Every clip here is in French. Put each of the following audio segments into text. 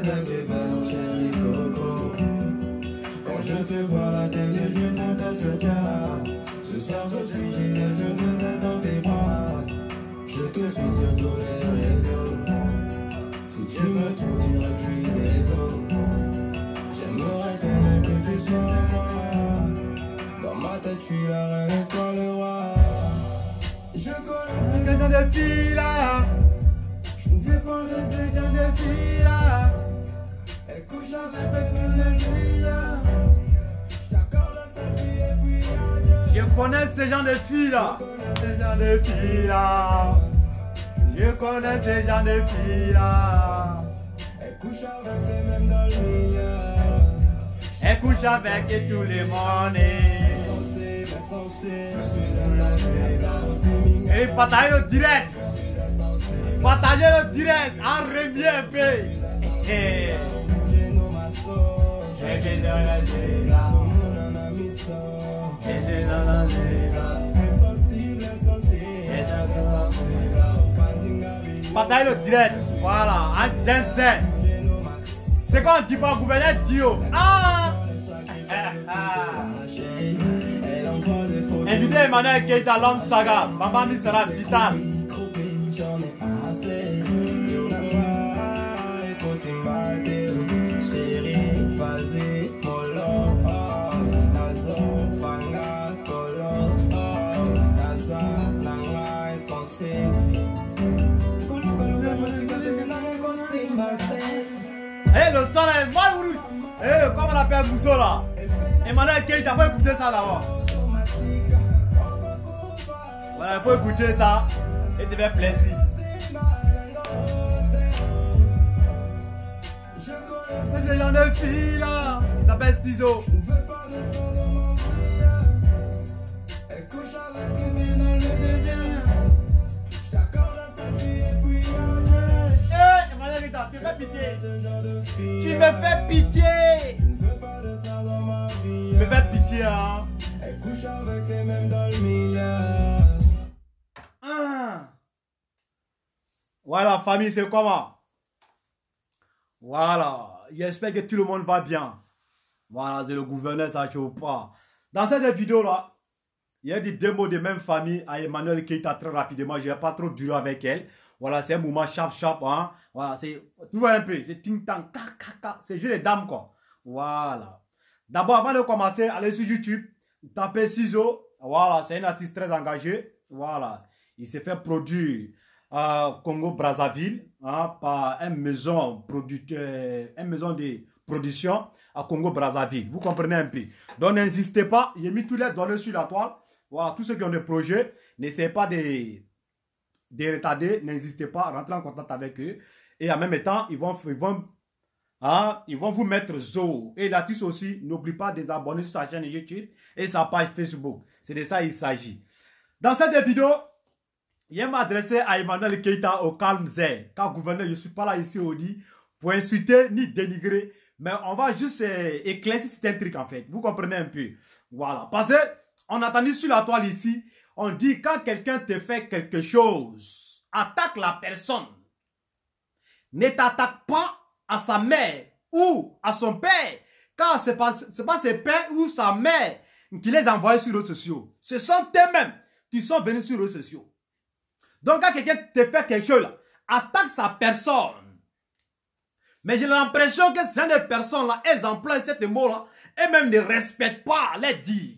Reine des ballons, chérie Coco. Quand je te vois la dernière Je fais ta ce cas. Ce soir, je suis gêné je veux être dans tes bras. Je te suis sur tous les réseaux. Si tu me trouves, tu recuis des eaux J'aimerais tellement que tu sois moi. Dans ma tête, je suis la reine et toi le roi. Je connais ce gagnant de fille là. Je ne veux pas de ce de fille là. Je connais ces gens de filles là. Ce genre de filles Je connais ces gens de filles là. Elle couche avec les mêmes dans le Elle couche avec tous les monde. Et partagez le direct. Partagez le direct en bien, paye. Rejeitando a a direto Voilà, à Jensen C'est quand tu vas gouverner Dio Ah Invité Emmanuel Keita, l'homme saga Mamma mi sera vital le soleil est mal Eh, comment on appelle Et là Emmanuel tu t'as pas écouté ça là-bas Voilà, il faut écouter ça et te faire plaisir. Ça, genre de fille là, il s'appelle Ciseaux. tu me fais pitié. Tu me fais pitié. Tu me fais pitié, hein. hein. Voilà, famille, c'est comment Voilà. J'espère que tout le monde va bien. Voilà, c'est le gouverneur, ça ne pas. Dans cette vidéo-là, il a dit deux mots de même famille à Emmanuel Keita très rapidement. Je n'ai pas trop duré avec elle. Voilà, c'est un moment chap chap. Hein? Voilà, c'est. Tu vois un peu, c'est ting tang, C'est juste les dames, quoi. Voilà. D'abord, avant de commencer, allez sur YouTube, tapez Ciseaux. Voilà, c'est un artiste très engagé. Voilà. Il s'est fait produire à euh, Congo Brazzaville hein, par une maison, producteur, une maison de production à Congo Brazzaville. Vous comprenez un peu. Donc, n'hésitez pas. J'ai mis tous les données sur la toile. Voilà, tous ceux qui ont des projets, n'essayez pas de, de retarder, n'hésitez pas, rentrez en contact avec eux. Et en même temps, ils vont, ils vont, hein, vous mettre zo. Et là-dessus aussi, n'oublie pas de vous abonner sur sa chaîne YouTube et sa page Facebook. C'est de ça qu'il s'agit. Dans cette vidéo, je m'adresser à Emmanuel Keita au calme zé. Quand gouverneur, je ne suis pas là ici au dit pour insulter ni dénigrer. Mais on va juste euh, éclaircir un truc en fait. Vous comprenez un peu. Voilà. Parce que on a entendu sur la toile ici, on dit quand quelqu'un te fait quelque chose, attaque la personne. Ne t'attaque pas à sa mère ou à son père, car ce n'est pas, pas ses pères ou sa mère qui les envoyés sur les réseaux sociaux. Ce sont eux-mêmes qui sont venus sur les réseaux sociaux. Donc quand quelqu'un te fait quelque chose, attaque sa personne. Mais j'ai l'impression que ces personnes-là, elles emploient cette mot-là et même ne respectent pas les dires.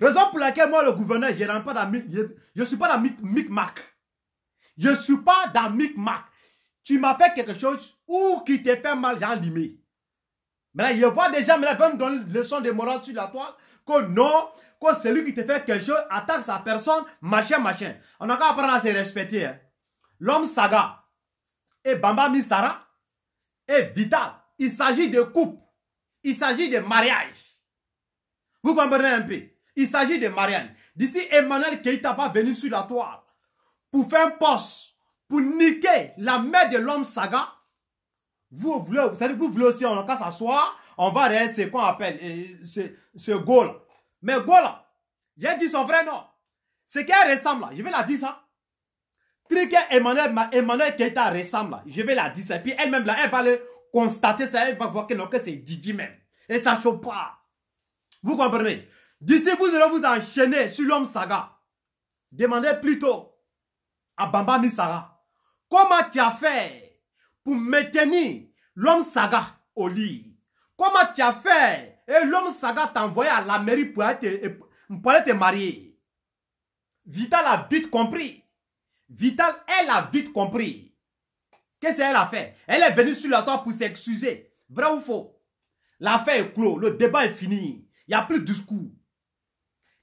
Raison pour laquelle moi, le gouverneur, je ne pas dans, je, suis pas dans Micmac. Je ne suis pas dans Micmac. Tu m'as fait quelque chose ou qui te fait mal, j'ai limé. Maintenant, je vois des gens maintenant veulent me donner leçon de morale sur la toile. Que non, que celui qui te fait quelque chose attaque sa personne, machin, machin. On a qu'à apprendre à se respecter. Hein. L'homme saga et Bamba Misara est vital. Il s'agit de couple. Il s'agit de mariage. Vous comprenez un peu il s'agit de Marianne. D'ici, Emmanuel Keita va venir sur la toile pour faire un poste, pour niquer la mère de l'homme saga. Vous voulez, vous vous voulez aussi, on va s'asseoir, on va rester ce qu'on appelle euh, ce, ce goal. Mais goal, j'ai dit son vrai nom. Ce qu'elle ressemble, je vais la dire ça. Trick Emmanuel, Emmanuel Keita ressemble, je vais la dire ça. Et puis elle-même, là, elle va le constater ça, elle va voir que, que c'est Didi même. Et ça chauffe pas. Vous comprenez D'ici, vous allez vous enchaîner sur l'homme Saga. Demandez plutôt à Bamba Misara comment tu as fait pour maintenir l'homme Saga au lit. Comment tu as fait et l'homme Saga t'a envoyé à la mairie pour être te, Vital a vite compris. Vital, elle a vite compris. Qu'est-ce qu'elle a fait Elle est venue sur la toile pour s'excuser. Vrai ou faux L'affaire est clos, le débat est fini. Il n'y a plus de discours.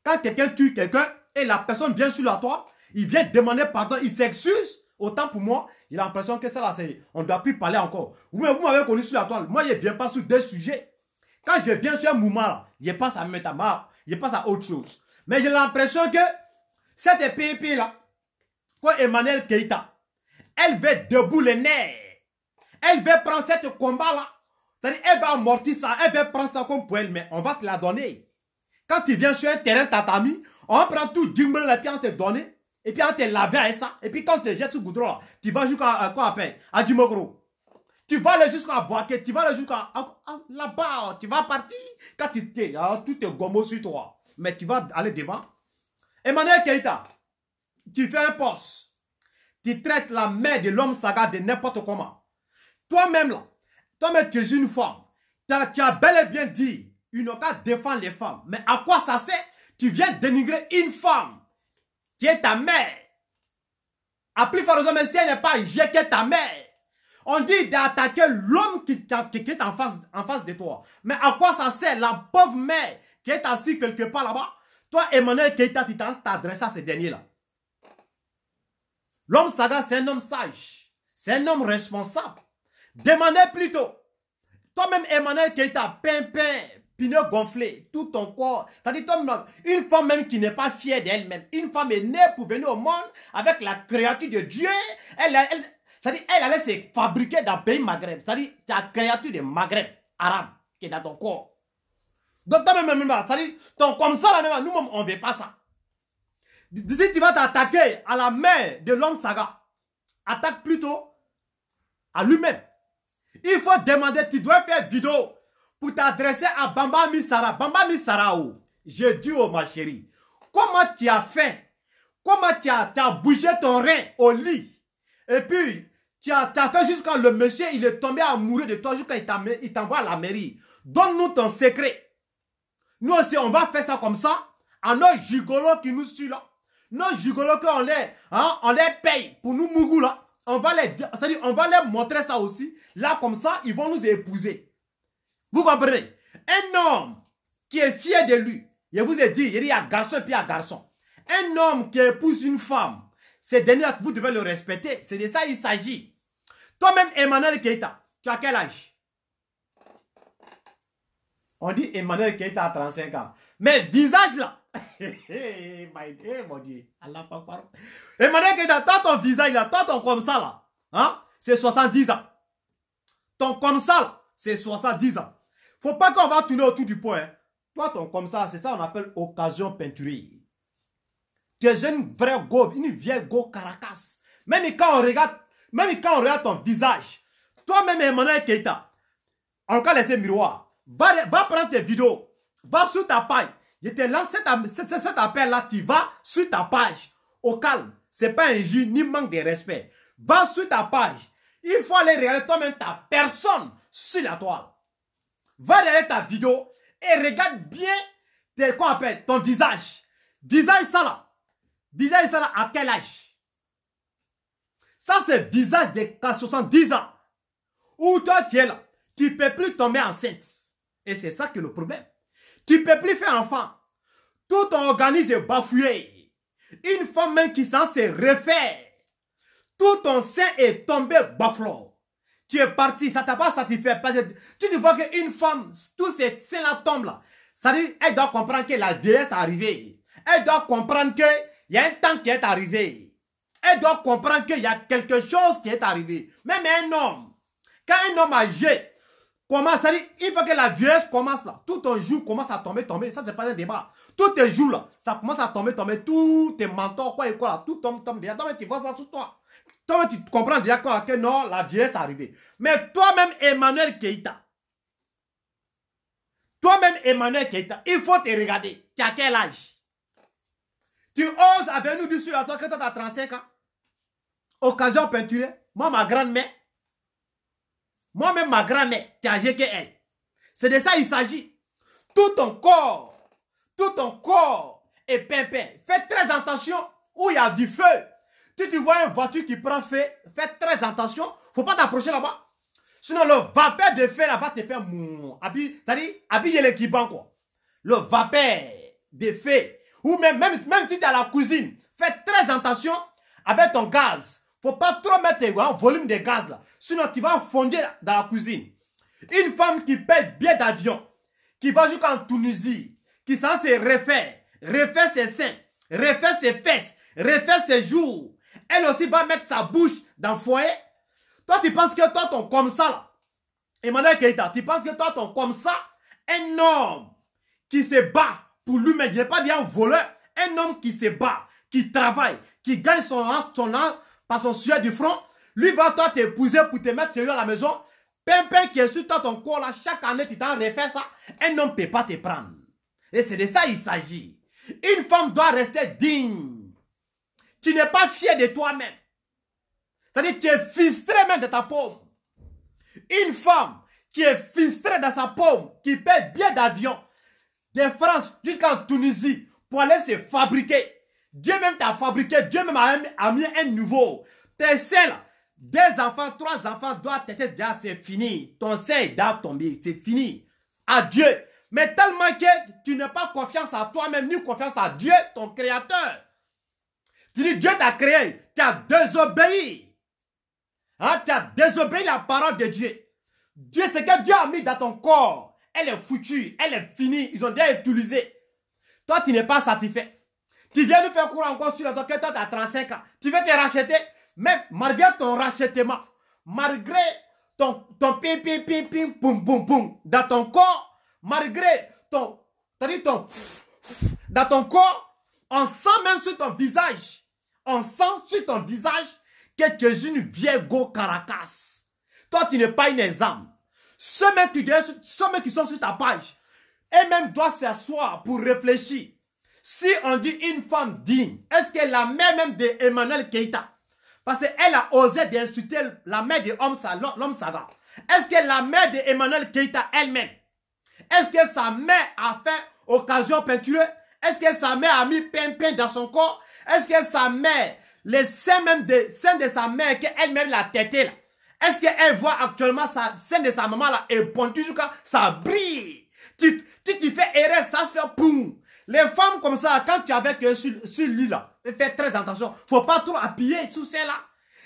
Quand quelqu'un tue quelqu'un et la personne vient sur la toile, il vient demander pardon, il s'excuse. Autant pour moi, j'ai l'impression que ça là, c'est, on ne doit plus parler encore. Vous, m'avez connu sur la toile. Moi, je ne viens pas sur deux sujets. Quand je viens sur un mouvement, je pense à métamar, je pense à autre chose. Mais j'ai l'impression que cette PIP là, quoi Emmanuel Keita, elle veut debout les nerfs. Elle veut prendre ce combat là. cest dire elle va amortir ça, elle va prendre ça comme pour elle, mais on va te la donner. Quand tu viens sur un terrain tatami, on prend tout d'une et puis on te donne, et puis on te lave et ça, et puis quand tu jettes le goudron, tu vas jusqu'à euh, quoi appelle À Dimogro. Tu vas aller jusqu'à Boaké, tu vas aller jusqu'à là-bas, tu vas partir. Quand tu t'es, ah, tout est gomo sur toi. Mais tu vas aller devant. Emmanuel Keita, tu fais un poste. Tu traites la mère de l'homme saga de n'importe comment. Toi-même là, toi-même tu es une femme. Tu as bel et bien dit ils n'ont qu'à défendre les femmes. Mais à quoi ça sert Tu viens dénigrer une femme qui est ta mère. À plus fort mais si elle n'est pas jetée ta mère. On dit d'attaquer l'homme qui, est en face, en face de toi. Mais à quoi ça sert la pauvre mère qui est assise quelque part là-bas Toi, Emmanuel Keita, tu t'adresses à ces derniers-là. L'homme sada, c'est un homme sage. C'est un homme responsable. Demandez plutôt. Toi-même, Emmanuel Keita, pimpère. Pineau gonflé tout ton corps. C'est-à-dire, une femme même qui n'est pas fière d'elle-même, une femme est née pour venir au monde avec la créature de Dieu, elle, elle, cest à elle allait se fabriquer dans le pays Maghreb. C'est-à-dire, ta créature de Maghreb, arabe, qui est dans ton corps. Donc, toi même, même comme ça, même, nous-mêmes, on ne veut pas ça. Si tu vas t'attaquer à la mère de l'homme saga, attaque plutôt à lui-même. Il faut demander, tu dois faire vidéo pour t'adresser à Bamba Misara. Bamba Misara, oh, j'ai dit, oh ma chérie, comment tu as fait Comment tu as, bougé ton rein au lit Et puis, tu as, as fait jusqu'à le monsieur, il est tombé amoureux de toi jusqu'à il t'envoie à la mairie. Donne-nous ton secret. Nous aussi, on va faire ça comme ça à nos gigolos qui nous suivent là. Nos gigolos qu'on hein, on les paye pour nous mougou là. On va les, on va les montrer ça aussi. Là, comme ça, ils vont nous épouser. Vous comprenez Un homme qui est fier de lui, je vous ai dit, il y a garçon et puis il y a garçon. Un homme qui épouse une femme, ces derniers, vous devez le respecter. C'est de ça qu'il s'agit. Toi-même, Emmanuel Keita, tu as quel âge On dit Emmanuel Keita a 35 ans. Mais visage là, mon Dieu, Allah Emmanuel Keita, toi ton visage là, toi ton comme ça là, hein, c'est 70 ans. Ton comme ça là, c'est 70 ans. Faut pas qu'on va tourner autour du pot. Hein. Toi, ton comme ça, c'est ça qu'on appelle occasion peinturée. Tu es une vrai go, une vieille go caracasse. Même quand on regarde, même quand on regarde ton visage, toi-même, Emmanuel Keita, cas laissé miroir, va, va prendre tes vidéos, va sur ta page. Je te lance cet, appel-là, tu vas sur ta page, au calme. C'est pas un jus ni manque de respect. Va sur ta page. Il faut aller regarder toi-même ta personne sur la toile. Va regarder ta vidéo et regarde bien tes, appelle, ton visage. Visage ça là. Visage ça là à quel âge Ça c'est visage de 70 ans. Où toi tu es là. Tu ne peux plus tomber enceinte. Et c'est ça qui est le problème. Tu ne peux plus faire enfant. Tout ton organisme est bafoué. Une femme même qui s'en se refaire. Tout ton sein est tombé bafoué tu es parti, ça t'a pas satisfait. tu te vois qu'une femme, tout ces c'est, là tombe là. Ça dit, elle doit comprendre que la vieillesse est arrivée. Elle doit comprendre qu'il y a un temps qui est arrivé. Elle doit comprendre qu'il y a quelque chose qui est arrivé. Même un homme, quand un homme âgé commence, ça dit, il faut que la vieillesse commence là. Tout ton jour commence à tomber, tomber. Ça, c'est pas un débat. Tout tes jours là, ça commence à tomber, tomber. Tous tes mentors, quoi et quoi tout tombe, tombe. Déjà, tu vois ça sur toi. Toi, tu comprends déjà quoi, que non, la vieillesse est arrivée. Mais toi-même, Emmanuel Keïta. toi-même, Emmanuel Keïta. il faut te regarder. Tu as quel âge Tu oses avoir nous dire sur toi toi que tu as 35 ans. Occasion peinturée. Moi, ma grand-mère, moi-même, ma grand-mère, tu as âgé qu'elle. C'est de ça qu'il s'agit. Tout ton corps, tout ton corps est peint. Fais très attention où il y a du feu. Si tu vois une voiture qui prend feu, fais très attention. Faut pas t'approcher là-bas. Sinon, le vapeur de feu là-bas te fait C'est-à-dire, habiller l'équipement, quoi. Le vapeur de feu. Ou même, même, si tu es à la cuisine, fais très attention avec ton gaz. Faut pas trop mettre un volume de gaz là. Sinon, tu vas fondre dans la cuisine. Une femme qui paye bien d'avion, qui va jusqu'en Tunisie, qui s'en se refaire, refaire ses seins, refaire ses fesses, refaire ses jours, elle aussi va mettre sa bouche dans le foyer. Toi, tu penses que toi, ton comme ça, là, Emmanuel Kéita, tu penses que toi, ton comme ça, un homme qui se bat pour lui-même, je n'ai pas dit un voleur, un homme qui se bat, qui travaille, qui gagne son âme par son sujet du front, lui va toi t'épouser pour te mettre lui à la maison. Pimpin qui est sur toi, ton corps là, chaque année tu t'en refais ça, un homme ne peut pas te prendre. Et c'est de ça il s'agit. Une femme doit rester digne tu n'es pas fier de toi-même. C'est-à-dire tu es frustré même de ta paume. Une femme qui est frustrée dans sa paume, qui paie bien d'avions, de France jusqu'en Tunisie, pour aller se fabriquer. Dieu même t'a fabriqué, Dieu même a, mis un nouveau. Tes selles, deux enfants, trois enfants doivent être déjà, c'est fini. Ton sein doit tomber, c'est fini. Adieu. Mais tellement que tu n'as pas confiance à toi-même, ni confiance à Dieu, ton créateur. Tu dis, Dieu t'a créé, tu as désobéi. Hein, tu as désobéi la parole de Dieu. Dieu, ce que Dieu a mis dans ton corps, elle est foutue, elle est finie, ils ont déjà utilisé. Toi, tu n'es pas satisfait. Tu viens nous faire courir encore sur la toi, tu as 35 ans. Tu veux te racheter, Mais malgré ton rachetement, malgré ton, ton pim, pim, pim, pim, boum, boum, boum, dans ton corps, malgré ton, dit ton, dans ton corps, on sent même sur ton visage on sent sur ton visage que tu es une vieille go caracas. Toi, tu n'es pas une exemple. Ceux mêmes qui, sont sur ta page, et même doivent s'asseoir pour réfléchir. Si on dit une femme digne, est-ce que la mère même d'Emmanuel Keita Parce qu'elle a osé d'insulter la mère de l'homme savant. Est-ce que la mère d'Emmanuel Keita elle-même, est-ce que sa mère a fait occasion peintureuse est-ce que sa mère a mis pain dans son corps Est-ce que sa mère, les sein même de, de sa mère qu'elle-même l'a têté là Est-ce qu'elle voit actuellement sa scène de sa maman là pointu jusqu'à ça brille tu, tu, fais erreur, ça se fait poum les femmes comme ça, quand tu es avec eux sur, sur lui là, fais très attention. Faut pas trop appuyer sur celle-là.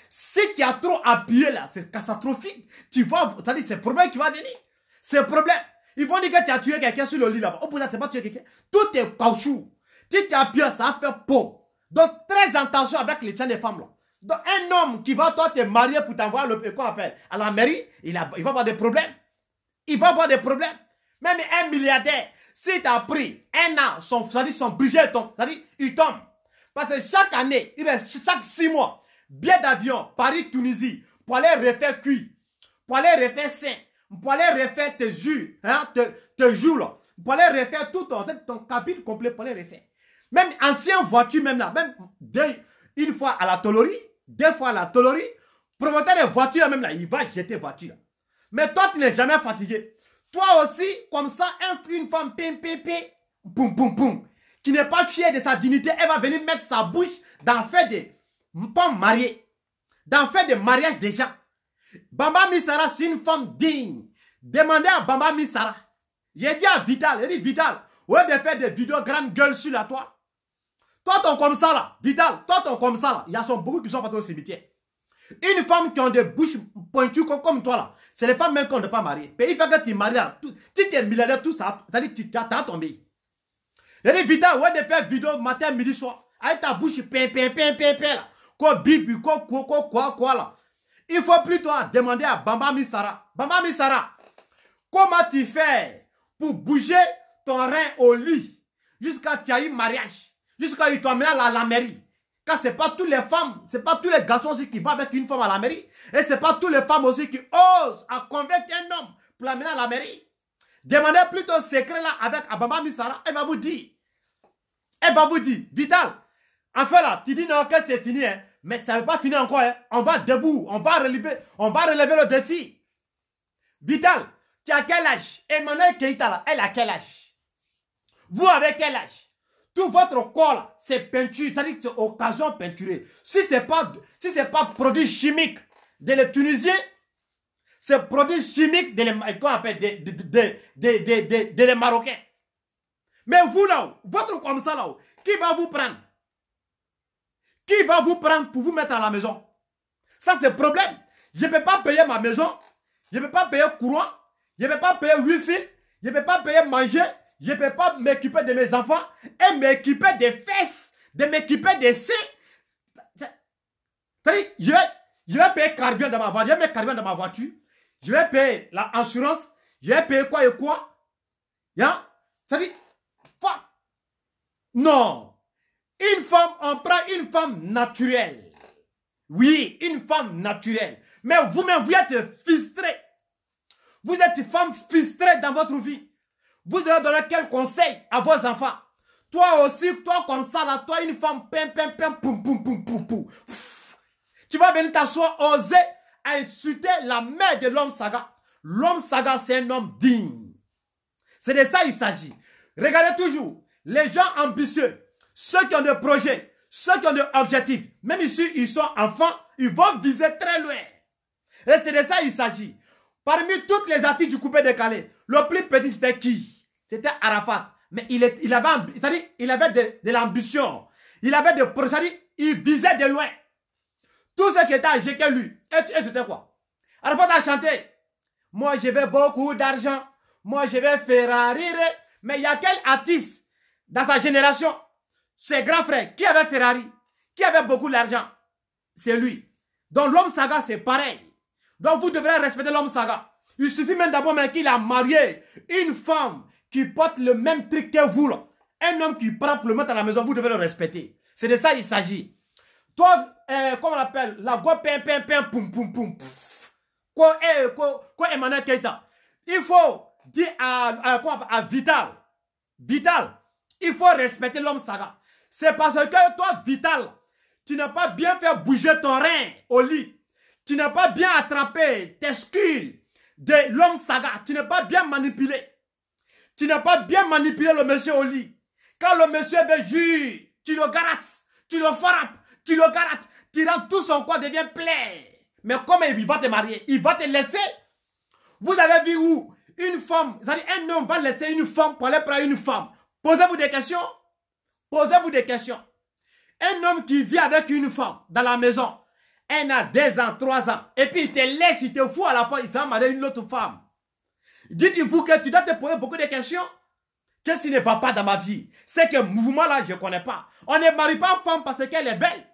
Si tu as trop appuyé là, c'est catastrophique. Tu vas, c'est le problème qui va venir. C'est le problème. Ils vont dire que tu as tué quelqu'un sur le lit là-bas. Au bout tu pas tué quelqu'un. Tout est caoutchouc. Si tu as bien, ça fait peau. Donc, très attention avec les chiens des femmes là. Donc, un homme qui va toi te marier pour t'envoyer le euh, quoi appelle à la mairie, il, a, il va avoir des problèmes. Il va avoir des problèmes. Même un milliardaire, si tu as pris un an, son, son budget tombe, Ça il tombe. Parce que chaque année, il chaque six mois, billet d'avion, Paris-Tunisie, pour aller refaire cuit, pour aller refaire sain, pour aller refaire tes jus, hein, tes, jus là, pour aller refaire tout ton, ton cabine complet pour aller refaire. Même ancienne voiture, même là, même une fois à la tolerie, deux fois à la tolerie, promoteur les voitures, même là, il va jeter voiture. Mais toi, tu n'es jamais fatigué. Toi aussi, comme ça, une femme, pim, boum, boum, boum, qui n'est pas fière de sa dignité, elle va venir mettre sa bouche dans le fait de pas marier, dans le fait de mariage déjà. Bamba Misara, c'est une femme digne. Demandez à Bamba Misara. J'ai dit à Vidal, j'ai dit Vital, au lieu de faire des vidéos grande gueule sur la toi. toi ton comme ça là, Vidal, toi ton comme ça là, il y a son beaucoup qui sont partis au cimetière. Une femme qui a des bouches pointues comme, toi là, c'est les femmes même qu'on ne peut pas marier. Il fait que tu maries là, tu es milliardaire, tout ça, c'est-à-dire tu t'as tombé. J'ai dit Vidal, au lieu de faire vidéos matin, midi, soir, avec ta bouche pin, pin, pin, pin, pin là, quoi, bibi, quoi, quoi, quoi, quoi, quoi là. Il faut plutôt demander à Bamba Misara. Bamba Misara, comment tu fais pour bouger ton rein au lit jusqu'à tu as eu mariage, jusqu'à tu t'emmènes à la, mairie car ce n'est pas toutes les femmes, ce n'est pas tous les garçons aussi qui vont avec une femme à la mairie. Et ce n'est pas toutes les femmes aussi qui osent à convaincre un homme pour l'amener à la mairie. Demandez plutôt ce secret là avec Bamba Misara. Elle va vous dire. Elle va vous dire. Vital. Enfin là, tu dis non, que c'est fini. Hein. Mais ça ne va pas finir encore. Hein. On va debout. On va relever, on va relever le défi. Vital, tu as quel âge Emmanuel Keïta, elle a quel âge Vous avez quel âge Tout votre corps, c'est peinture. C'est-à-dire que c'est occasion peinturée. Si ce n'est pas, si pas produit chimique de les Tunisiens, c'est produit chimique de Marocains. Mais vous là votre comme ça là qui va vous prendre qui va vous prendre pour vous mettre à la maison. Ça, c'est le problème. Je ne peux pas payer ma maison. Je ne peux pas payer courant. Je ne peux pas payer wifi. Je ne peux pas payer manger. Je ne peux pas m'équiper de mes enfants et m'équiper des fesses, de m'équiper des seins. Ça à je vais, je vais payer carburant dans ma voiture. Je vais carburant dans ma voiture. Je vais payer l'assurance. Je vais payer quoi et quoi. Ça cest à Non. Une femme, on prend une femme naturelle. Oui, une femme naturelle. Mais vous-même, vous êtes frustré. Vous êtes une femme frustrée dans votre vie. Vous allez donner quel conseil à vos enfants Toi aussi, toi comme ça, là, toi une femme, pim, pim, pim, poum, poum, poum, poum, poum. Tu vas venir t'asseoir, oser insulter la mère de l'homme saga. L'homme saga, c'est un homme digne. C'est de ça il s'agit. Regardez toujours, les gens ambitieux, ceux qui ont des projets, ceux qui ont des objectifs, même ici, ils sont enfants, ils vont viser très loin. Et c'est de ça qu'il s'agit. Parmi toutes les artistes du coupé Calais... le plus petit, c'était qui C'était Arafat. Mais il, est, il avait, il avait de, l'ambition. Il avait de cest il visait de loin. Tout ce qui était à que lui, et, c'était quoi Arafat a chanté. Moi, je vais beaucoup d'argent. Moi, je vais rire... Mais il y a quel artiste dans sa génération c'est grand frère qui avait Ferrari, qui avait beaucoup d'argent, c'est lui. Donc l'homme saga, c'est pareil. Donc vous devrez respecter l'homme saga. Il suffit même d'abord qu'il a marié une femme qui porte le même truc que vous. Un homme qui prend pour le mettre à la maison, vous devez le respecter. C'est de ça qu'il s'agit. Toi, euh, comment on appelle, La go eh, Quoi, quoi, Emmanuel Il faut dire à, à Vital, Vital, il faut respecter l'homme saga. C'est parce que toi, Vital, tu n'as pas bien fait bouger ton rein au lit. Tu n'as pas bien attrapé tes skills de l'homme saga. Tu n'as pas bien manipulé. Tu n'as pas bien manipulé le monsieur au lit. Quand le monsieur veut jurer, tu le garates, tu le frappes, tu le garates, tu rends tout son corps devient plein. Mais comme il va te marier, il va te laisser. Vous avez vu où une femme, c'est-à-dire un homme va laisser une femme pour aller prendre une femme. Posez-vous des questions. Posez-vous des questions. Un homme qui vit avec une femme dans la maison, elle a deux ans, trois ans, et puis il te laisse, il te fout à la porte, il s'en marie une autre femme. Dites-vous que tu dois te poser beaucoup de questions. Qu'est-ce qui ne va pas dans ma vie C'est que mouvement-là, je ne connais pas. On ne marie pas femme parce qu'elle est belle.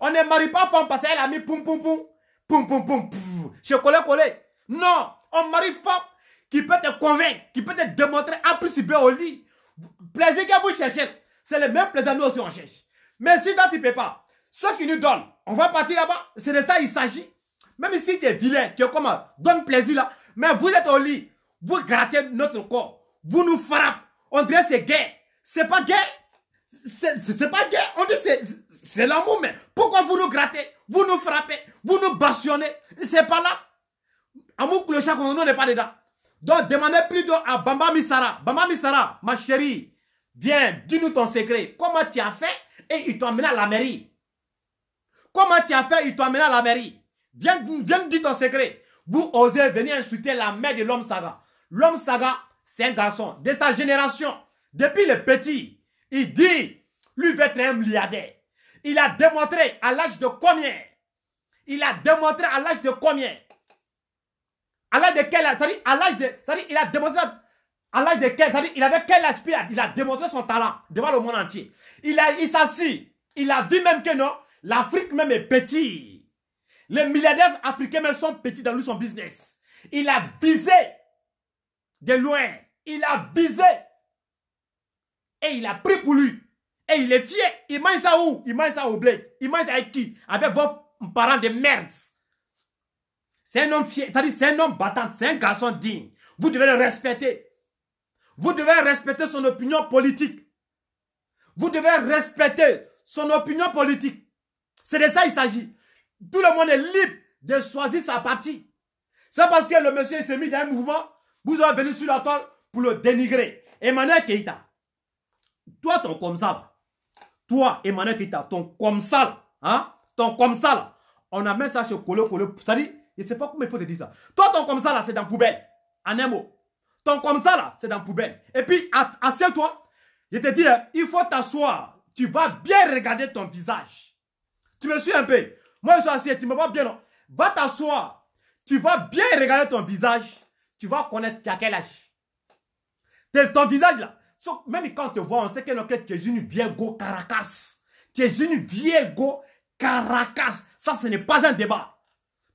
On ne marie pas femme parce qu'elle a mis poum poum poum. Poum poum poum. Je collé collé. Non, on marie femme qui peut te convaincre, qui peut te démontrer un principe au lit. Plaisir que vous cherchez. C'est les même nous aussi on cherche. Mais si toi, tu ne peux pas, ceux qui nous donnent, on va partir là-bas. C'est de ça il s'agit. Même si tu es vilain, tu es comme euh, donne plaisir là. Mais vous êtes au lit, vous grattez notre corps, vous nous frappez. On dirait c'est gay. C'est pas gay. C'est pas gay. On dit c'est l'amour, mais pourquoi vous nous grattez, vous nous frappez, vous nous Ce C'est pas là. Amour clochard, on n'est pas dedans. Donc demandez plus plutôt à Bamba Misara. Bamba Misara, ma chérie, Viens, dis-nous ton secret. Comment tu as fait et il t'a amené à la mairie Comment tu as fait et ils amené à la mairie Viens, viens dis ton secret. Vous osez venir insulter la mère de l'homme saga. L'homme saga, c'est un garçon de sa génération. Depuis le petit, il dit, lui veut être un milliardaire. Il a démontré à l'âge de combien Il a démontré à l'âge de combien À l'âge de quel âge à l'âge de... il a démontré à l'âge de 15, c'est-à-dire, il avait quel aspect Il a démontré son talent devant le monde entier. Il, il s'assit. Il a vu même que non, l'Afrique même est petite. Les milliardaires africains même sont petits dans lui, son business. Il a visé de loin. Il a visé. Et il a pris pour lui. Et il est fier. Il mange ça où Il mange ça au blé. Il mange avec qui Avec vos parents de merde. C'est un homme fier. cest à c'est un homme battant. C'est un garçon digne. Vous devez le respecter. Vous devez respecter son opinion politique. Vous devez respecter son opinion politique. C'est de ça qu'il s'agit. Tout le monde est libre de choisir sa partie. C'est parce que le monsieur s'est mis dans un mouvement, vous avez venu sur la toile pour le dénigrer. Emmanuel Keïta, toi ton comme ça, toi Emmanuel Keïta, ton comme ça, hein, ton comme ça, là. on mis ça chez Colo Colo, cest à je ne sais pas comment il faut te dire ça. Toi ton comme ça, là, c'est dans poubelle, en un mot. Ton comme ça là, c'est dans la poubelle. Et puis, assieds-toi. Je te dis, hein, il faut t'asseoir. Tu vas bien regarder ton visage. Tu me suis un peu. Moi, je suis assis, tu me vois bien, Va t'asseoir. Tu vas bien regarder ton visage. Tu vas connaître à quel âge. Ton visage là, même quand on te voit, on sait que tu es une vieille go caracas. Tu es une vieille go caracas. Ça, ce n'est pas un débat.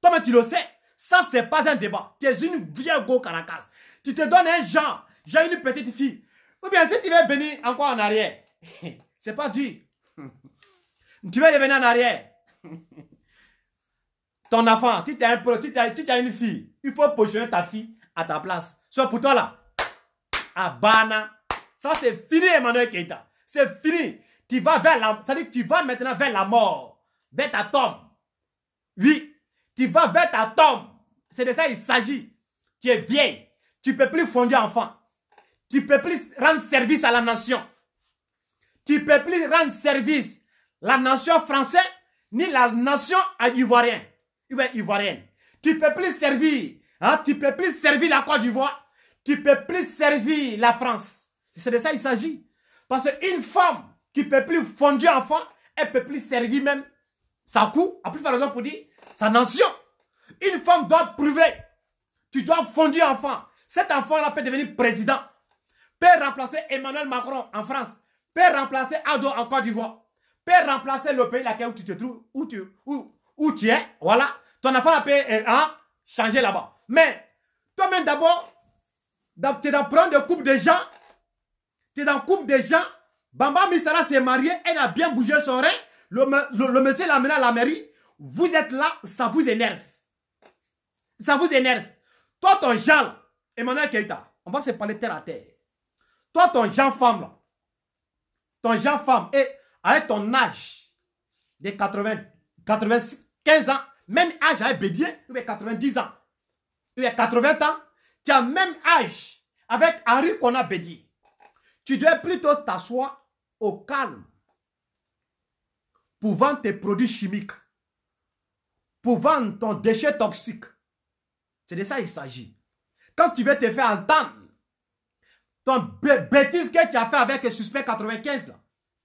toi mais tu le sais. Ça, c'est pas un débat. Tu es une vieille go Caracas. Tu te donnes un genre. J'ai une petite fille. Ou bien si tu veux venir encore en arrière, c'est pas dur. Tu veux revenir en arrière. Ton enfant, tu t'es un, tu, tu as une fille. Il faut positionner ta fille à ta place. Soit pour toi là. Abana. Ça, c'est fini, Emmanuel Keita. C'est fini. Tu vas vers la, tu vas maintenant vers la mort. Vers ta tombe. Oui. Tu vas vers ta tombe. C'est de ça qu'il s'agit. Tu es vieille. Tu ne peux plus fonder enfant. Tu ne peux plus rendre service à la nation. Tu ne peux plus rendre service la nation française ni la nation ivoirienne. Eh ivoirienne. Tu ne peux plus servir. Hein, tu peux plus servir la Côte d'Ivoire. Tu ne peux plus servir la France. C'est de ça il s'agit. Parce qu'une femme qui ne peut plus fonder enfant, elle ne peut plus servir même sa cour. A plus de raison pour dire sa nation. Une femme doit prouver, Tu dois fondre enfant. Cet enfant-là peut devenir président. Peut remplacer Emmanuel Macron en France. Peut remplacer Ado en Côte d'Ivoire. Peut remplacer le pays où tu te trouves, où tu, où, où tu es. Voilà. Ton enfant peut euh, hein, changer là-bas. Mais toi-même d'abord, tu es dans prendre de couple de gens. Tu es dans couple de gens. Bamba Misara s'est mariée. Elle a bien bougé son rein. Le, le monsieur l'a amené à la mairie. Vous êtes là, ça vous énerve. Ça vous énerve. Toi, ton genre, Emmanuel Keita, on va se parler terre à terre. Toi, ton genre femme, là, ton genre femme, et avec ton âge de 80, 95 ans, même âge avec Bédier, tu 90 ans, il a 80 ans, tu as même âge avec Henri qu'on a Bédier. Tu dois plutôt t'asseoir au calme pour vendre tes produits chimiques pour vendre ton déchet toxique. C'est de ça qu'il s'agit. Quand tu veux te faire entendre, ton bêtise que tu as fait avec le suspect 95,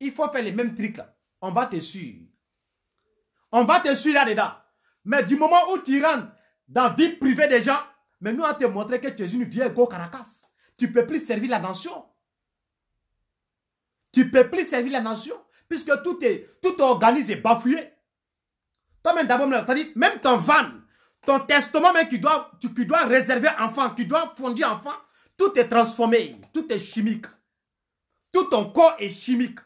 il faut faire les mêmes trucs. On va te suivre. On va te suivre là-dedans. Mais du moment où tu rentres dans la vie privée des gens, Mais nous on te montrer que tu es une vieille go Caracas. Tu ne peux plus servir la nation. Tu ne peux plus servir la nation. Puisque tout est, tout est organisé, bafoué. Toi-même d'abord, cest à même ton van, ton testament qui doit, qui doit réserver enfant, qui doit fondir enfant, tout est transformé, tout est chimique. Tout ton corps est chimique.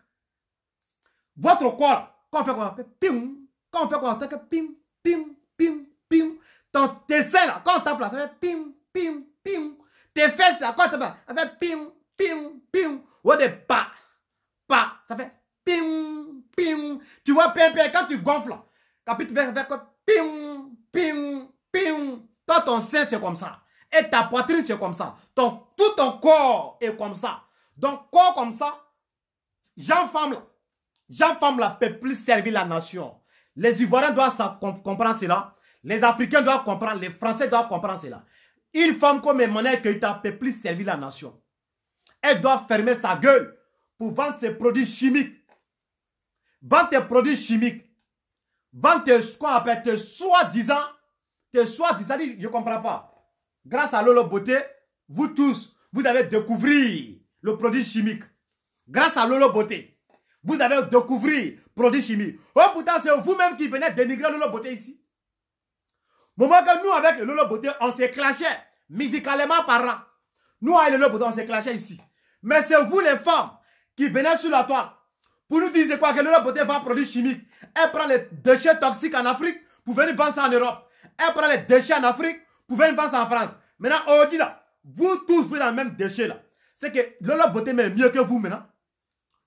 Votre corps, quand on fait quoi Pim Quand on fait quoi ça fait pim, pim, pim, pim. Ton quand on tape là, ça fait pim, pim, pim. Tes fesses là, quand on tape là, ça fait pim, pim, pim. Ou des pas, pas, ça fait pim, pim. Tu vois, pim, quand tu gonfles, 20, vers, ping, ping, ping. Toi, ton sein, c'est comme ça. Et ta poitrine, c'est comme ça. Ton, tout ton corps est comme ça. Donc, corps comme ça, femme, là. femme là, peut plus servir la nation. Les Ivoiriens doivent comprendre cela. Les Africains doivent comprendre. Les Français doivent comprendre cela. Une femme comme Emmanuel Keïta peut plus servir la nation. Elle doit fermer sa gueule pour vendre ses produits chimiques. Vendre tes produits chimiques vend tes, qu'on appelle tes soi-disant, tes soi-disant, je ne comprends pas. Grâce à Lolo Beauté, vous tous, vous avez découvert le produit chimique. Grâce à Lolo Beauté, vous avez découvert le produit chimique. Oh, pourtant, c'est vous-même qui venez dénigrer Lolo Beauté ici. Moment que nous, avec Lolo Beauté, on s'est clashé, musicalement an Nous, avec Lolo Beauté, on s'est clashé ici. Mais c'est vous, les femmes, qui venez sur la toile pour nous dire quoi Que l'Europe beauté vend produits chimiques. Elle prend les déchets toxiques en Afrique pour venir vendre ça en Europe. Elle prend les déchets en Afrique pour venir vendre ça en France. Maintenant, on là, vous tous, vous êtes dans le même déchet là. C'est que l'Europe beauté est mieux que vous maintenant.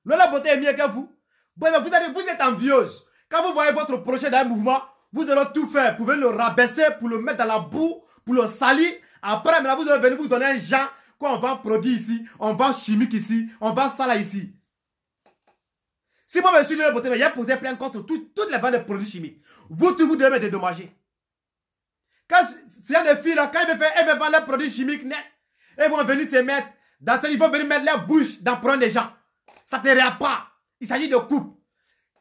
L'Europe beauté est mieux que vous. vous, vous êtes envieuse. Quand vous voyez votre projet d'un mouvement, vous allez tout faire Vous pouvez le rabaisser, pour le mettre dans la boue, pour le salir. Après, maintenant, vous allez venir vous donner un genre on vend produit ici, on vend chimique ici, on vend ça là ici. Si moi, monsieur la y a posé plainte contre toutes les ventes de produits chimiques, vous, vous devez me dédommager. Quand a des filles, là, quand elles me faire, elles vendre produits chimiques, elles vont venir se mettre dans ils vont venir mettre leur bouche dans prendre des gens. Ça ne te pas. Il s'agit de couple.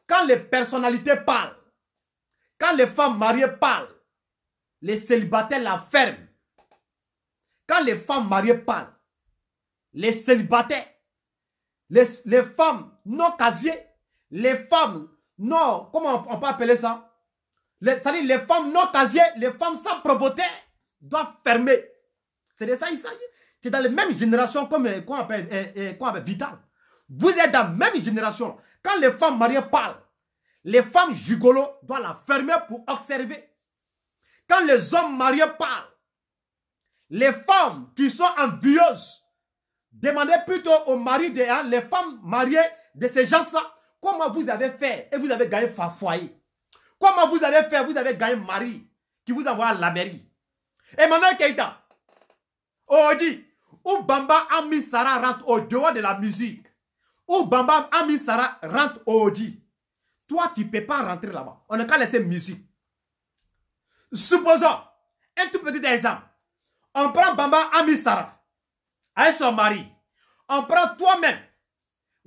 Quand les personnalités parlent, quand les femmes mariées parlent, les célibataires la ferment. Quand les femmes mariées parlent, les célibataires, les, femmes non casiers les femmes non, comment on peut appeler ça cest à les femmes non casiers, les femmes sans propreté doivent fermer. C'est de ça il C'est dans la même génération euh, qu'on appelle, euh, euh, Vital. Vous êtes dans la même génération. Quand les femmes mariées parlent, les femmes jugolos doivent la fermer pour observer. Quand les hommes mariés parlent, les femmes qui sont envieuses, demandez plutôt aux mari de hein, les femmes mariées de ces gens-là Comment vous avez fait et vous avez gagné un Comment vous avez fait vous avez gagné Marie mari qui vous envoie à la mairie Et maintenant, Keita, Odi, où Bamba Ami rentre au dehors de la musique, où Bamba Ami Sarah rentre Odi? toi, tu ne peux pas rentrer là-bas. On n'a qu'à laisser musique. Supposons, un tout petit exemple. On prend Bamba Ami avec son mari. On prend toi-même,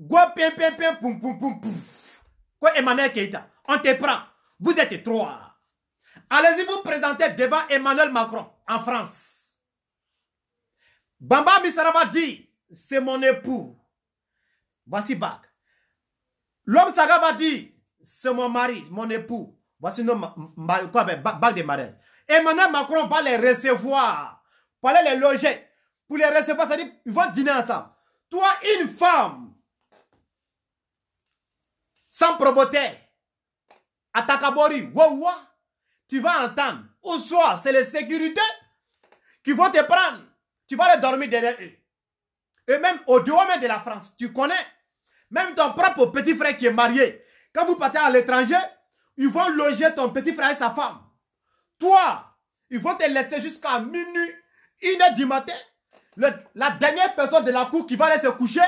Go pim, pim, poum poum poum pouf. Quoi Emmanuel Keita On te prend. Vous êtes trois. Allez-y vous présenter devant Emmanuel Macron en France. Bamba va dire, c'est mon époux. Voici Bac. L'homme Saga va dire, c'est mon mari, mon époux. Voici nos quoi, ben, Bac de Marais. Emmanuel Macron va les recevoir, pour aller les loger, pour les recevoir, c'est-à-dire ils vont dîner ensemble. Toi, une femme, sans promoteur, à Takabori, tu vas entendre. au soir, c'est les sécurités qui vont te prendre. Tu vas aller dormir derrière eux. Et même au dehors de la France, tu connais. Même ton propre petit frère qui est marié, quand vous partez à l'étranger, ils vont loger ton petit frère et sa femme. Toi, ils vont te laisser jusqu'à minuit, une heure du matin. la dernière personne de la cour qui va aller se coucher,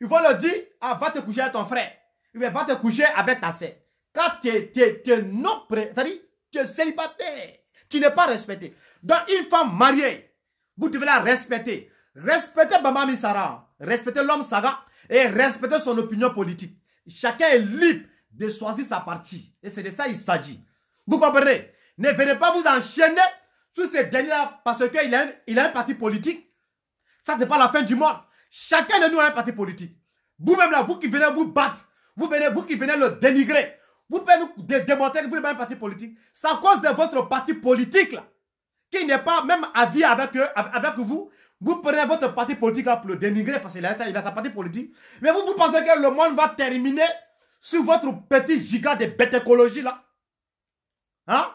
ils vont leur dire, ah, va te coucher avec ton frère mais va te coucher avec ta sœur. Quand tu es, non c'est-à-dire, tu es célibataire, tu n'es pas respecté. Donc, une femme mariée, vous devez la respecter. Respectez maman Sarah. respectez l'homme Saga et respectez son opinion politique. Chacun est libre de choisir sa partie. Et c'est de ça qu'il s'agit. Vous comprenez Ne venez pas vous enchaîner sur ces derniers-là parce qu'il a, a un parti politique. Ça, c'est pas la fin du monde. Chacun de nous a un parti politique. Vous-même là, vous qui venez vous battre vous venez, vous qui venez le dénigrer. Vous pouvez nous démontrer que vous n'êtes pas un parti politique. C'est à cause de votre parti politique, qui n'est pas même à dire avec, avec vous. Vous prenez votre parti politique là, pour le dénigrer parce qu'il a, a, sa partie politique. Mais vous, vous pensez que le monde va terminer sur votre petit giga de bête écologie, là. Hein?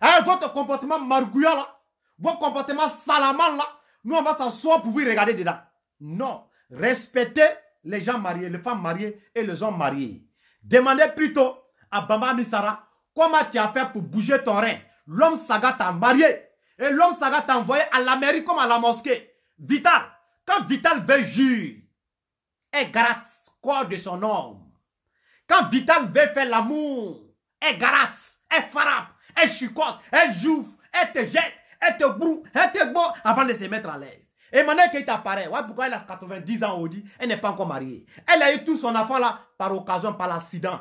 Avec hein, votre comportement margouillant, là. Votre comportement salamand là. Nous, on va s'asseoir pour vous regarder dedans. Non. Respectez les gens mariés, les femmes mariées et les hommes mariés. Demandez plutôt à Bamba Misara comment tu as fait pour bouger ton rein. L'homme saga t'a marié et l'homme saga t'a envoyé à l'Amérique comme à la mosquée. Vital, quand Vital veut jurer, elle gratte corps de son homme. Quand Vital veut faire l'amour, elle gratte, elle frappe, elle chicote, elle joue, elle te jette, elle te broue, elle te boit avant de se mettre à l'aise maintenant qu'elle t'apparaît, Ouais, pourquoi elle a 90 ans, aujourd'hui Elle n'est pas encore mariée. Elle a eu tout son enfant là par occasion, par l'accident.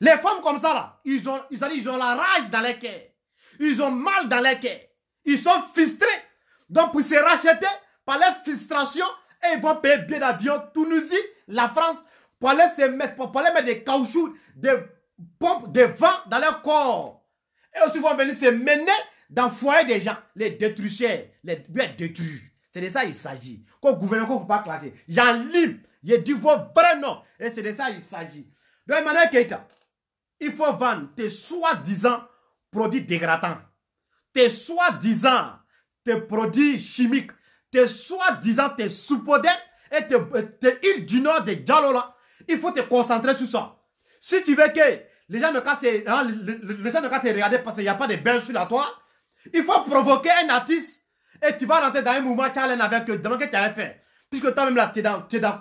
Les femmes comme ça là, ils ont, ils ont, la rage dans les cœurs. Ils ont mal dans les cœurs. Ils sont frustrés. Donc pour se racheter par leur frustration, ils vont payer bien d'avion Tunisie, la France, pour aller se mettre, pour, mettre des caoutchoucs, des pompes, des vents dans leur corps. Et aussi vont venir se mener dans le foyer des gens, les détruire les buts détruits. C'est de ça qu'il s'agit. Qu'on gouverne, qu'on ne peut pas clasher. J'en libre. J'ai dit vos vrai nom. Et c'est de ça qu'il s'agit. de il faut vendre tes soi-disant produits dégradants, tes soi-disant tes produits chimiques, tes soi-disant tes soupodettes et tes, tes, îles du nord de Jalola. Il faut te concentrer sur ça. Si tu veux que les gens ne cassent, hein, les gens ne regarder parce qu'il n'y a pas de bain sur la toile, il faut provoquer un artiste et tu vas rentrer dans un mouvement challenge avec eux. Demande que tu avais fait. Puisque toi-même là, tu es dans, tu es dans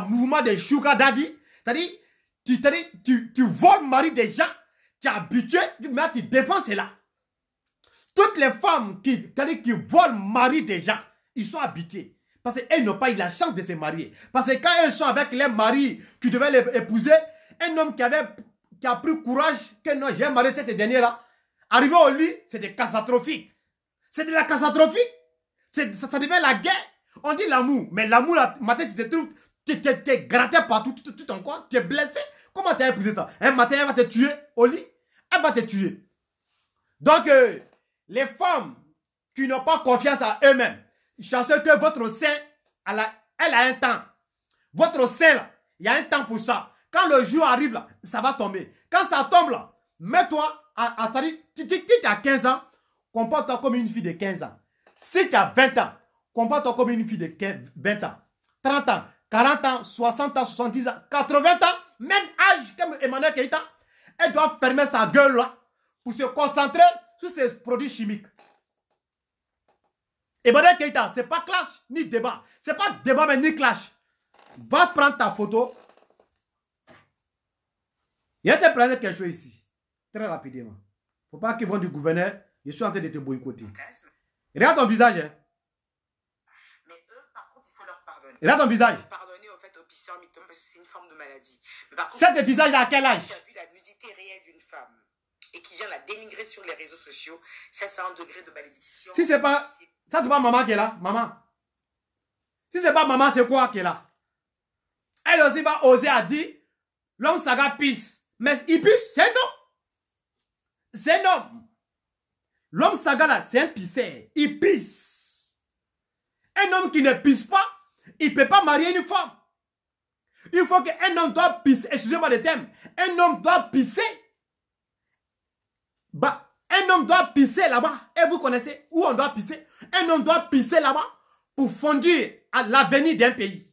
le mouvement des sugar daddy. C'est-à-dire, tu, tu, voles le mari des gens, tu es habitué, mais tu défends cela. Toutes les femmes qui, qui volent mari des gens, ils sont habitués. Parce qu'elles n'ont pas eu la chance de se marier. Parce que quand elles sont avec les maris qui devait les épouser, un homme qui, avait, qui a pris courage, que non, j'ai marié cette dernière-là, Arriver au lit, c'est des catastrophiques. C'est de la catastrophique. Ça, ça, devient la guerre. On dit l'amour, mais l'amour, la, matin, tu te trouves, tu es gratté partout, tu, tu, tu es blessé. Comment tu as épousé ça Un matin, elle va te tuer au lit. Elle va te tuer. Donc, euh, les femmes qui n'ont pas confiance à eux-mêmes, chassez que votre sein, elle a, un temps. Votre sein, il y a un temps pour ça. Quand le jour arrive, ça va tomber. Quand ça tombe, mets-toi à, à, tu dis tu as 15 ans, comporte-toi comme une fille de 15 ans. Si tu as 20 ans, comporte-toi comme une fille de 20 ans. 30 ans, 40 ans, 60 ans, 70 ans, 80 ans, même âge comme Emmanuel Keïta, elle doit fermer sa gueule pour se concentrer sur ses produits chimiques. Emmanuel Keïta, n'est pas clash ni débat. Ce n'est pas débat mais ni clash. Va prendre ta photo. Il y a des que quelque chose ici. Très rapidement. Faut pas qu'ils vont du gouverneur. Je suis en train de te boycotter. Regarde ton visage. Hein. Mais eux, par contre, il faut leur pardonner. Regarde ton visage. Pardonner au fait aux parce que c'est une forme de maladie. des visages à quel âge Qui a vu la nudité réelle d'une femme et qui vient la dénigrer sur les réseaux sociaux, ça c'est un degré de malédiction. Si c'est pas, ça c'est pas maman qui est là, maman. Si c'est pas maman, c'est quoi qui est là Elle aussi va oser à dire, l'homme saga pisse, mais il pisse, c'est non. C'est un homme. L'homme sagala, c'est un pisseur. Il pisse. Un homme qui ne pisse pas, il ne peut pas marier une femme. Il faut qu'un homme doit pisser. Excusez-moi le thème, Un homme doit pisser. Bah, un homme doit pisser là-bas. Et vous connaissez où on doit pisser Un homme doit pisser là-bas pour fondir à l'avenir d'un pays.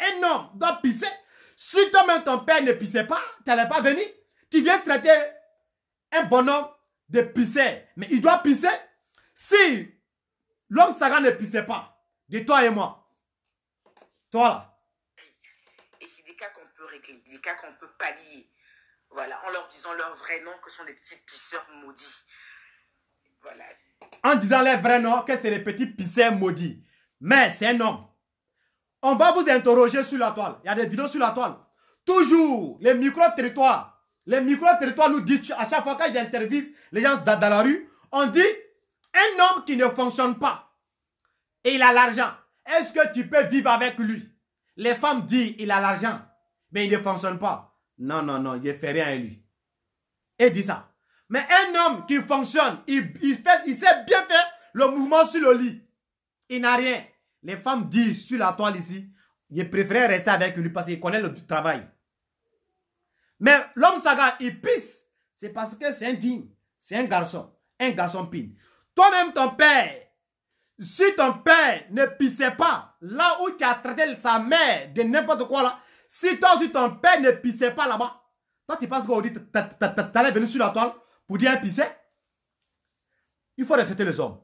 Un homme doit pisser. Si toi-même ton père ne pissait pas, tu n'allais pas venir. Tu viens traiter un bonhomme de pisser, mais il doit pisser. Si l'homme saga ne pissait pas, de toi et moi, toi là. Et c'est des cas qu'on peut régler, des cas qu'on peut pallier. Voilà, en leur disant leur vrai nom, que sont des petits pisseurs maudits. Voilà. En disant leur vrai nom, que c'est des petits pisseurs maudits. Mais c'est un homme. On va vous interroger sur la toile. Il y a des vidéos sur la toile. Toujours les micro-territoires les micro-territoires nous disent, à chaque fois que j'interviewe les gens dans, la rue, on dit, un homme qui ne fonctionne pas, et il a l'argent, est-ce que tu peux vivre avec lui Les femmes disent, il a l'argent, mais il ne fonctionne pas. Non, non, non, il ne fait rien avec lui. Et dit ça. Mais un homme qui fonctionne, il, fait, il sait bien faire le mouvement sur le lit. Il n'a rien. Les femmes disent sur la toile ici, je préfère rester avec lui parce qu'il connaît le travail. Mais l'homme saga, il pisse. C'est parce que c'est indigne. C'est un garçon. Un garçon pine. Toi-même, ton père, si ton père ne pissait pas là où tu as traité sa mère de n'importe quoi là, si toi ton père ne pissait pas là-bas, toi tu penses qu'on dit t'allais venir sur la toile pour dire pisser Il faut respecter les hommes.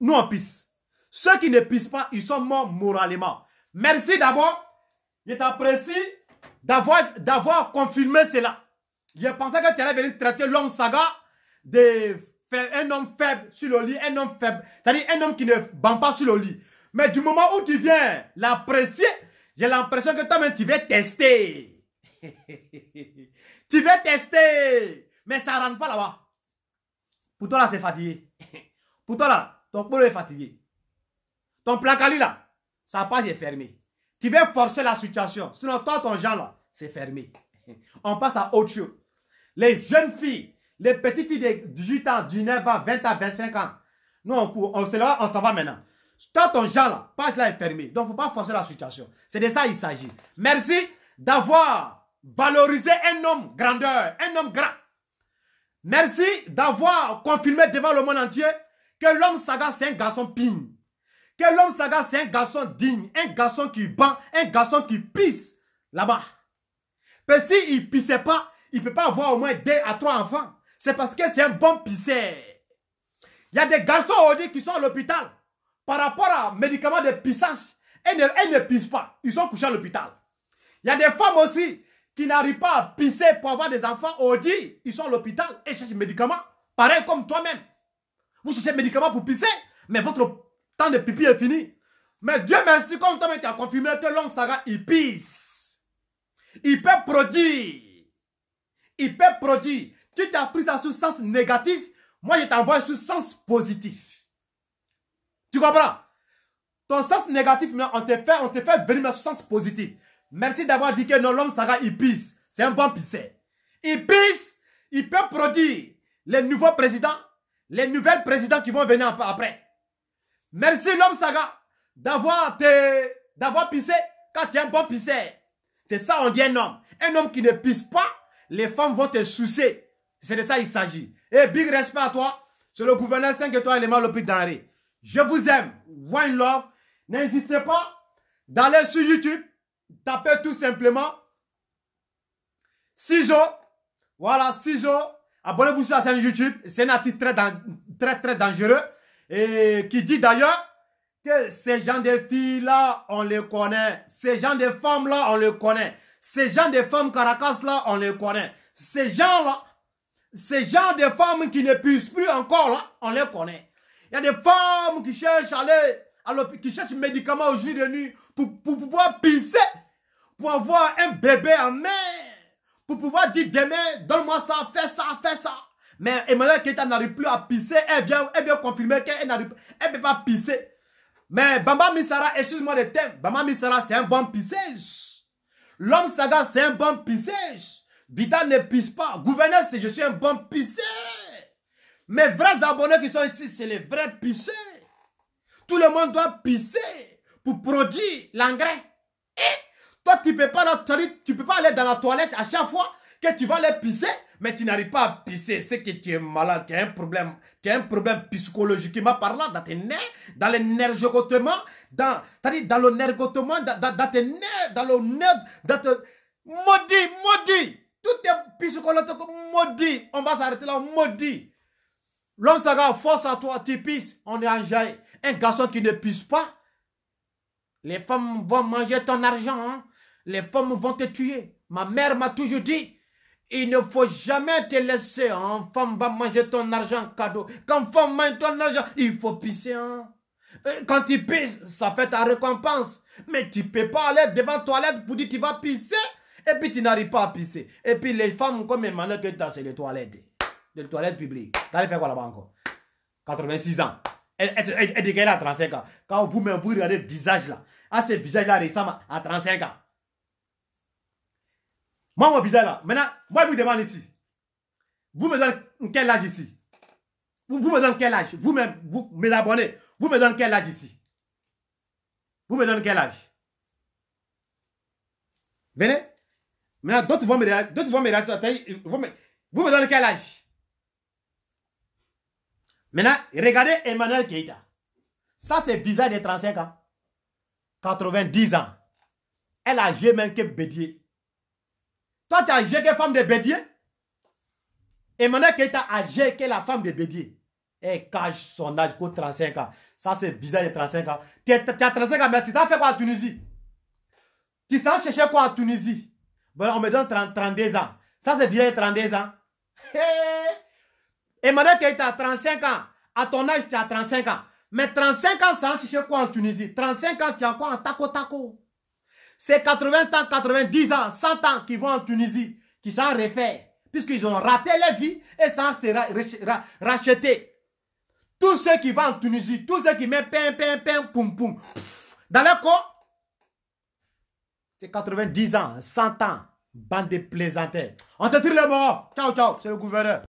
Nous on pisse. Ceux qui ne pissent pas, ils sont morts moralement. Merci d'abord. Je t'apprécie d'avoir, d'avoir confirmé cela. Je pensais que tu allais venir traiter l'homme saga de faire un homme faible sur le lit, un homme faible, c'est-à-dire un homme qui ne bande pas sur le lit. Mais du moment où tu viens l'apprécier, j'ai l'impression que toi-même tu vas tester. tu vas tester, mais ça ne rentre pas là-bas. Pour toi là, c'est fatigué. Pour toi là, ton boulot est fatigué. Ton placali là, sa page est fermée. Tu veux forcer la situation. Sinon, toi, ton genre là, c'est fermé. On passe à autre chose. Les jeunes filles, les petites filles de 18 ans, 19 ans, 20 ans, 25 ans. Nous, on, s'en va maintenant. Toi, ton genre là, page là est fermé. Donc, il faut pas forcer la situation. C'est de ça qu'il s'agit. Merci d'avoir valorisé un homme grandeur, un homme grand. Merci d'avoir confirmé devant le monde entier que l'homme saga, c'est un garçon pigne. Que l'homme saga, c'est un garçon digne, un garçon qui bat, un garçon qui pisse là-bas. Mais s'il ne pissait pas, il ne peut pas avoir au moins deux à trois enfants. C'est parce que c'est un bon pisseur. Il y a des garçons aujourd'hui qui sont à l'hôpital par rapport à médicaments de pissage. Elles ne, ne pissent pas. Ils sont couchés à l'hôpital. Il y a des femmes aussi qui n'arrivent pas à pisser pour avoir des enfants. Aujourd'hui, ils sont à l'hôpital et cherchent des médicaments. Pareil comme toi-même. Vous cherchez des médicaments pour pisser, mais votre Tant de pipi est fini. Mais Dieu merci, comme toi tu as confirmé que l'homme saga, il pisse. Il peut produire. Il peut produire. Tu t'as pris ça sous sens négatif. Moi, je t'envoie sous sens positif. Tu comprends Ton sens négatif, on te fait, on te fait venir sous sens positif. Merci d'avoir dit que non, l'homme saga, il pisse. C'est un bon pisseur. Il pisse. Il peut produire les nouveaux présidents, les nouvelles présidents qui vont venir après. Merci l'homme saga d'avoir d'avoir pissé quand tu es un bon pisseur. C'est ça on dit un homme. Un homme qui ne pisse pas, les femmes vont te soucier. C'est de ça il s'agit. Et big respect à toi. C'est le gouverneur 5 étoiles élément l'hôpital d'Henri. Je vous aime. One love. N'hésitez pas d'aller sur YouTube. Tapez tout simplement jours Voilà, jours Abonnez-vous sur la chaîne YouTube. C'est un artiste très, très, très dangereux et qui dit d'ailleurs que ces gens de filles-là, on les connaît. Ces gens de femmes-là, on les connaît. Ces gens de femmes Caracas-là, on les connaît. Ces gens-là, ces gens de femmes qui ne puissent plus encore, là, on les connaît. Il y a des femmes qui cherchent à aller à qui cherchent au jour de nuit pour, pour pouvoir pisser, pour avoir un bébé en main, pour pouvoir dire demain, donne-moi ça, fais ça, fais ça. Mais Emmanuel Keita n'arrive plus à pisser. Elle vient, elle vient confirmer qu'elle n'arrive Elle ne peut pas pisser. Mais Bamba Misara, excuse-moi le thème. Bamba Misara, c'est un bon pissage. L'homme saga, c'est un bon pissage. Vita ne pisse pas. Gouverneur, c'est je suis un bon pisseur. Mes vrais abonnés qui sont ici, c'est les vrais pisseurs. Tout le monde doit pisser pour produire l'engrais. Et eh? toi, tu peux peux pas aller dans la toilette à chaque fois que tu vas aller pisser mais tu n'arrives pas à pisser, c'est que tu es malade, tu as un problème, tu as un problème psychologiquement parlant dans tes nerfs, dans les nerfs dans, c'est-à-dire dans le nerf dans, dans, dans, tes nerfs, dans le nerf, dans tes... Maudit, maudit, tout est psychologique, maudit, on va s'arrêter là, maudit. L'homme va force à toi, tu pisses, on est en jaillet, Un garçon qui ne pisse pas, les femmes vont manger ton argent, hein. les femmes vont te tuer. Ma mère m'a toujours dit, il ne faut jamais te laisser. Un hein. femme va manger ton argent cadeau. Quand femme mange ton argent, il faut pisser. Hein. Euh, quand tu pisses, ça fait ta récompense. Mais tu ne peux pas aller devant toilette pour dire tu vas pisser. Et puis tu n'arrives pas à pisser. Et puis les femmes, comme malades que tu les toilettes. Les toilettes publiques. Tu allais faire quoi là-bas encore 86 ans. Elle, est 35 ans. Quand vous-même, vous regardez le visage là. Ah, ce visage là récemment, à 35 ans. Moi, mon visa là, maintenant, moi, je vous demande ici. Vous me donnez quel âge ici vous, vous me donnez quel âge vous, même vous, mes abonnés, vous me donnez quel âge ici Vous me donnez quel âge Venez. Maintenant, d'autres vont me d'autres vont me vous me, vous me donnez quel âge Maintenant, regardez Emmanuel Keita. Ça, c'est bizarre de 35 ans. 90 ans. Elle a jamais que Bédier. Toi, tu as jeté femme de Bédier. Et maintenant que tu as jeté la femme de Bédier, elle cache son âge pour 35 ans. Ça, c'est bizarre de 35 ans. Tu as 35 ans, mais tu t'en fait quoi en Tunisie Tu t'en chercher quoi en Tunisie Bon, on me donne 32 ans. Ça, c'est bizarre de 32 ans. Et maintenant que tu as 35 ans, à ton âge, tu as 35 ans. Mais 35 ans, ça chercher quoi en Tunisie 35 ans, tu as quoi en taco-taco c'est 80 ans, 90 ans, 100 ans qui vont en Tunisie, qui s'en réfèrent, puisqu'ils ont raté la vie et ça sera racheté. Tous ceux qui vont en Tunisie, tous ceux qui mettent pain, pain, pain, poum, poum, dans le corps, c'est 90 ans, 100 ans, bande de plaisantins. On te tire le mot, Ciao, ciao, c'est le gouverneur.